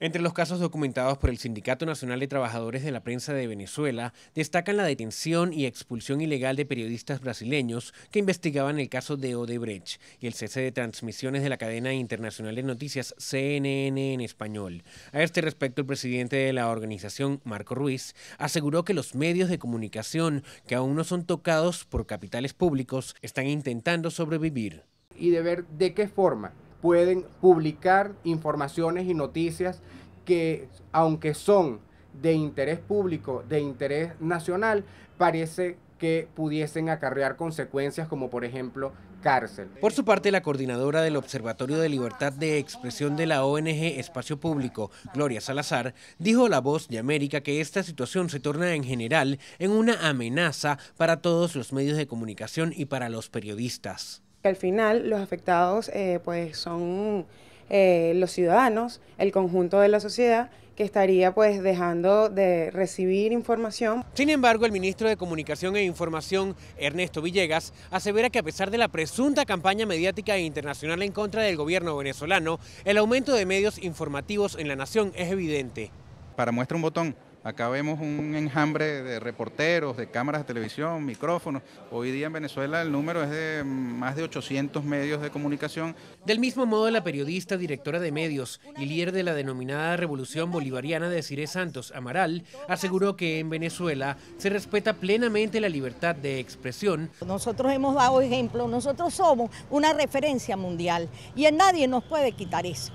Entre los casos documentados por el Sindicato Nacional de Trabajadores de la Prensa de Venezuela, destacan la detención y expulsión ilegal de periodistas brasileños que investigaban el caso de Odebrecht y el cese de transmisiones de la cadena internacional de noticias CNN en español. A este respecto, el presidente de la organización, Marco Ruiz, aseguró que los medios de comunicación que aún no son tocados por capitales públicos están intentando sobrevivir. Y de ver de qué forma pueden publicar informaciones y noticias que, aunque son de interés público, de interés nacional, parece que pudiesen acarrear consecuencias como por ejemplo cárcel. Por su parte, la coordinadora del Observatorio de Libertad de Expresión de la ONG Espacio Público, Gloria Salazar, dijo a La Voz de América que esta situación se torna en general en una amenaza para todos los medios de comunicación y para los periodistas al final los afectados eh, pues son eh, los ciudadanos, el conjunto de la sociedad que estaría pues dejando de recibir información. Sin embargo, el ministro de Comunicación e Información, Ernesto Villegas, asevera que a pesar de la presunta campaña mediática e internacional en contra del gobierno venezolano, el aumento de medios informativos en la nación es evidente. Para muestra un botón, Acá vemos un enjambre de reporteros, de cámaras de televisión, micrófonos. Hoy día en Venezuela el número es de más de 800 medios de comunicación. Del mismo modo, la periodista, directora de medios y líder de la denominada Revolución Bolivariana de Cire Santos Amaral aseguró que en Venezuela se respeta plenamente la libertad de expresión. Nosotros hemos dado ejemplo, nosotros somos una referencia mundial y en nadie nos puede quitar eso.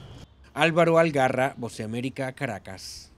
Álvaro Algarra, Voce América, Caracas.